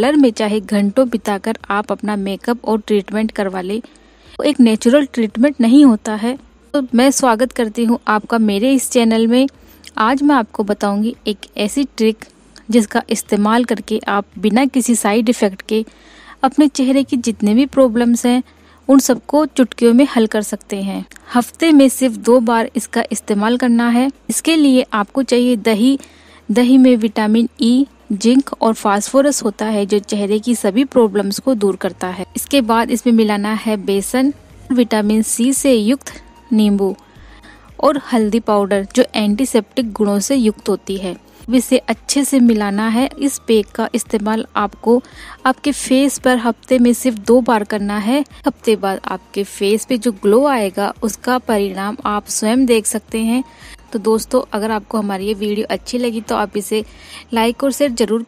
parlour में चाहे घंटों बिताकर आप अपना मेकअप और ट्रीटमेंट करवा ले तो एक नेचुरल ट्रीटमेंट नहीं होता है तो मैं स्वागत करती हूँ आपका मेरे इस चैनल में आज मैं आपको बताऊंगी एक ऐसी ट्रिक जिसका इस्तेमाल करके आप बिना किसी साइड इफ़ेक्ट के अपने चेहरे की जितने भी प्रॉब्लम्स हैं उन सबको चुटकियों में हल कर सकते हैं हफ्ते में सिर्फ दो बार इसका इस्तेमाल करना है इसके लिए आपको चाहिए दही दही में विटामिन ई e, जिंक और फास्फोरस होता है जो चेहरे की सभी प्रॉब्लम्स को दूर करता है इसके बाद इसमें मिलाना है बेसन विटामिन सी से युक्त नींबू और हल्दी पाउडर जो एंटीसेप्टिक गुणों से युक्त होती है इसे अच्छे से मिलाना है इस पेक का इस्तेमाल आपको आपके फेस पर हफ्ते में सिर्फ दो बार करना है हफ्ते बाद आपके फेस पे जो ग्लो आएगा उसका परिणाम आप स्वयं देख सकते हैं तो दोस्तों अगर आपको हमारी ये वीडियो अच्छी लगी तो आप इसे लाइक और शेयर जरूर